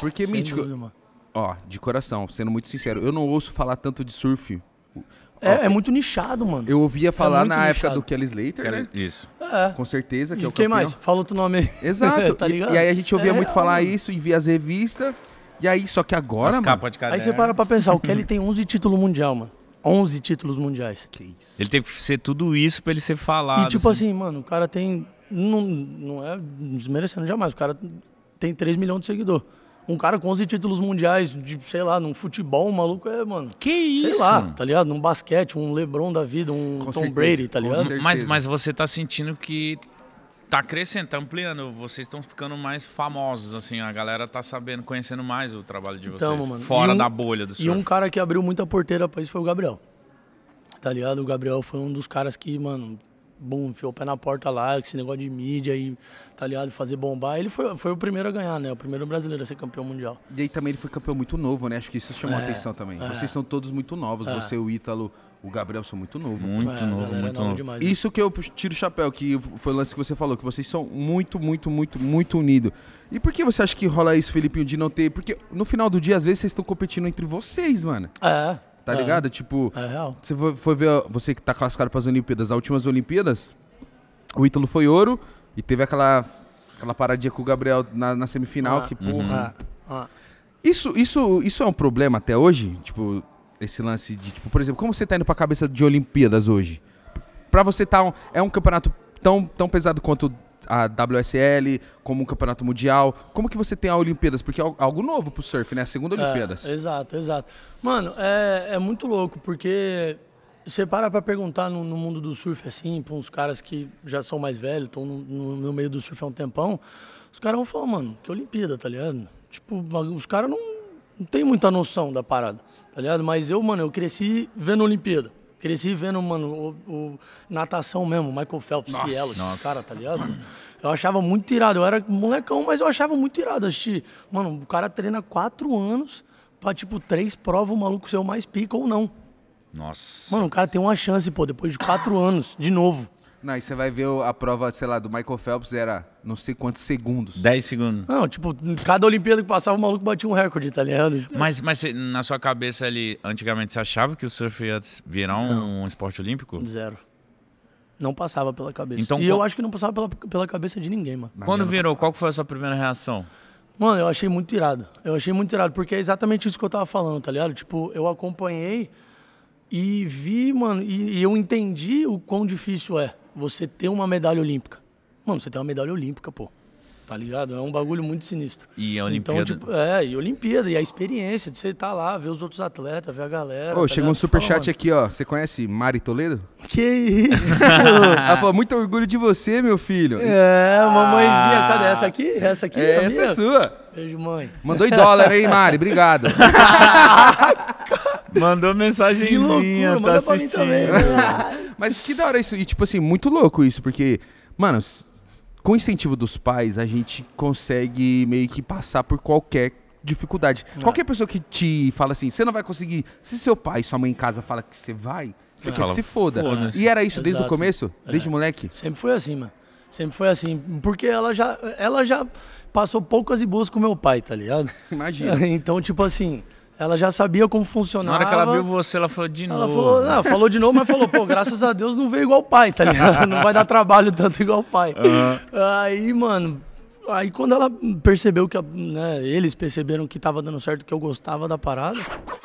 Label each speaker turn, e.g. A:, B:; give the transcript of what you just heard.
A: Porque, Sem Mítico, dúvida,
B: ó, de coração, sendo muito sincero, eu não ouço falar tanto de surf. É, ó, é
A: muito nichado, mano. Eu ouvia é falar é na nichado. época do
B: Kelly Slater,
A: Kelly, né? Isso.
B: É. Com certeza que e é o quem campeão. mais? Fala outro nome aí. Exato. tá ligado? E, e, aí a gente ouvia é, muito falar mano. isso
A: e via as revistas. E aí, só que agora, as mano... De aí você para pra pensar, o Kelly tem 11 títulos mundial, mano. 11 títulos mundiais. Que isso. Ele tem que ser tudo isso pra ele ser falado. E tipo assim, assim mano, o cara tem... Não, não é desmerecendo jamais. O cara tem 3 milhões de seguidor. Um cara com 11 títulos mundiais, de, sei lá, num futebol, um maluco é, mano. Que sei isso? Sei lá, tá ligado? Num basquete, um LeBron da vida, um com Tom certeza, Brady, tá ligado? Mas, mas você tá sentindo que tá crescendo, tá ampliando. Vocês estão ficando mais famosos, assim. A galera tá sabendo, conhecendo mais o trabalho de então, vocês. mano, fora um, da bolha do surf. E um cara que abriu muita porteira pra isso foi o Gabriel. Tá ligado? O Gabriel foi um dos caras que, mano, bum, enfiou o pé na porta lá, esse negócio de mídia e, tá ligado, fazer bombar. Ele foi, foi o primeiro a ganhar, né? O primeiro brasileiro a ser campeão mundial.
B: E aí também ele foi campeão muito novo, né? Acho que isso chamou é, a atenção também. É. Vocês são todos muito novos, é. você, o Ítalo, o Gabriel são muito novo. Muito é, novo, muito novo. Demais, né? Isso
A: que eu tiro
B: o chapéu, que foi o lance que você falou, que vocês são muito, muito, muito, muito unidos. E por que você acha que rola isso, Felipinho, de não ter. Porque no final do dia, às vezes, vocês estão competindo entre vocês, mano. É tá uhum. ligado? Tipo, é real. você foi ver, você que tá classificado para as Olimpíadas, as últimas Olimpíadas, o Ítalo foi ouro e teve aquela, aquela paradinha com o Gabriel na, na semifinal, uhum. que porra. Uhum. Ah. Isso, isso, isso é um problema até hoje? Tipo, esse lance de, tipo, por exemplo, como você tá indo pra cabeça de Olimpíadas hoje? Pra você tá um, é um campeonato tão, tão pesado quanto a WSL, como um campeonato mundial. Como que você tem a Olimpíadas? Porque é algo novo pro surf, né? A segunda é, Olimpíadas. É,
A: exato, exato. Mano, é, é muito louco, porque você para pra perguntar no, no, mundo do surf, assim, pra uns caras que já são mais velhos, estão no, no, meio do surf há um tempão, os caras vão falar, mano, que Olimpíada, tá ligado? Tipo, os caras não, não tem muita noção da parada, tá ligado? Mas eu, mano, eu cresci vendo Olimpíada. Cresci vendo, mano, o, o natação mesmo, Michael Phelps, nossa, Cielo, esses cara, tá ligado? Eu achava muito irado. Eu era molecão, mas eu achava muito irado. Assistir. Mano, o cara treina quatro anos pra, tipo, três provas, o maluco ser o mais pica ou não. Nossa. Mano, o cara tem uma chance, pô, depois de quatro anos, de novo. Não, aí
B: você vai ver a prova, sei lá, do Michael Phelps era
A: não sei quantos segundos. 10 segundos. Não, tipo, cada Olimpíada que passava, o maluco batia um recorde, tá ligado? Mas, mas na sua cabeça ali, antigamente você achava que o surf ia virar um, um esporte olímpico? Zero. Não passava pela cabeça. Então, e qual... eu acho que não passava pela, pela cabeça de ninguém, mano. Mas Quando virou, passava. qual foi a sua primeira reação? Mano, eu achei muito irado. Eu achei muito irado, porque é exatamente isso que eu tava falando, tá ligado? Tipo, eu acompanhei e vi, mano, e, e eu entendi o quão difícil é você ter uma medalha olímpica. Mano, você tem uma medalha olímpica, pô. Tá ligado? É um bagulho muito sinistro. E é a então, Olimpíada. Então, tipo, é, e Olimpíada, e a experiência de você estar tá lá, ver os outros atletas, ver a galera. Ô, tá chegou ligado? um superchat
B: aqui, ó. Você conhece Mari Toledo? Que isso! Ela falou, muito orgulho de você, meu filho. É, mamãezinha, cadê ah. essa aqui? Essa aqui é, é Essa minha? é sua.
A: Beijo, mãe. Mandou em dólar, hein, Mari? Obrigado.
B: Mandou mensagenzinha, loucura, tá assistindo. Também, né? Mas que da hora isso. E, tipo assim, muito louco isso, porque, mano, com o incentivo dos pais, a gente consegue meio que passar por qualquer dificuldade. É. Qualquer pessoa que te fala assim, você não vai conseguir. Se seu pai sua mãe
A: em casa fala que você vai, você é. quer que se foda. foda -se. E era isso Exato. desde o começo? É. Desde moleque? Sempre foi assim, mano. Sempre foi assim. Porque ela já, ela já passou poucas e boas com meu pai, tá ligado? Imagina. Então, tipo assim. Ela já sabia como funcionava. Na hora que ela viu você, ela falou de ela novo. Falou, não, falou de novo, mas falou, pô, graças a Deus não veio igual o pai, tá ligado? Não vai dar trabalho tanto igual o pai. Uhum. Aí, mano, aí quando ela percebeu que, né, eles perceberam que tava dando certo, que eu gostava da parada,